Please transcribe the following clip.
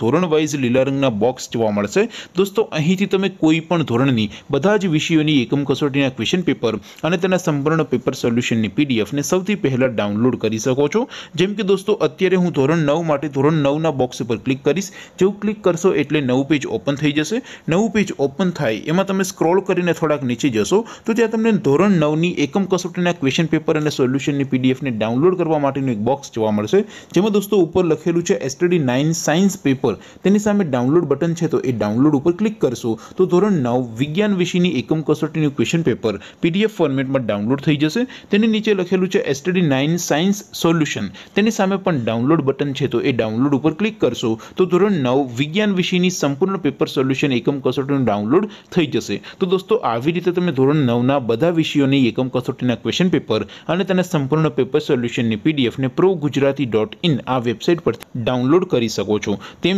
ધોરણ વાઇઝ લીલા રંગના બોક્સ જોવા મળશે દોસ્તો અહીંથી તમે કોઈપણ ધોરણની બધા જ વિષયોની એકમ કસોટીના ક્વેશ્ચન પેપર અને તેના સંપૂર્ણ પેપર સોલ્યુશનની પીડીએફને સૌથી પહેલાં ડાઉનલોડ કરી શકો છો જેમ કે દોસ્તો અત્યારે હું ધોરણ નવ માટે ધોરણ નવના બોક્સ ઉપર ક્લિક કરીશ જેવું ક્લિક કરશો એટલે નવું પેજ ઓપન થઈ જશે નવું પેજ ઓપન થાય એમાં તમે સ્ક્રોલ કરીને થોડાક નીચે જશો તો ત્યાં તમને ધોરણ નવની એકમ કસોટીના ક્વેશ્ચન પેપર અને સોલ્યુશનની પીડીએફને ડાઉનલોડ કરવા માટેનું એક બોક્સ જોવા મળશે જેમાં દોસ્તો ઉપર લખેલું છે એસટડી નાઇન સાયન્સ પેપર પર તેની સામે ડાઉનલોડ બટન છે તો એ ડાઉનલોડ ઉપર ક્લિક કરશો તો ધોરણ નવ વિજ્ઞાન વિષયની એકમ કસોટીનું ક્વેશ્ચન પેપર પીડીએફ ફોર્મેટમાં ડાઉનલોડ થઈ જશે તેની નીચે લખેલું છે એસટડી નાઇન સાયન્સ સોલ્યુશન તેની સામે પણ ડાઉનલોડ બટન છે તો એ ડાઉનલોડ ઉપર ક્લિક કરશો તો ધોરણ નવ વિજ્ઞાન વિષયની સંપૂર્ણ પેપર સોલ્યુશન એકમ કસોટીનું ડાઉનલોડ થઈ જશે તો દોસ્તો આવી રીતે તમે ધોરણ નવના બધા વિષયોની એકમ કસોટીના ક્વેશ્ચન પેપર અને તેના સંપૂર્ણ પેપર સોલ્યુશનની પીડીએફને પ્રો ગુજરાતી ડોટ ઇન આ વેબસાઇટ પરથી ડાઉનલોડ કરી શકો છો તેમ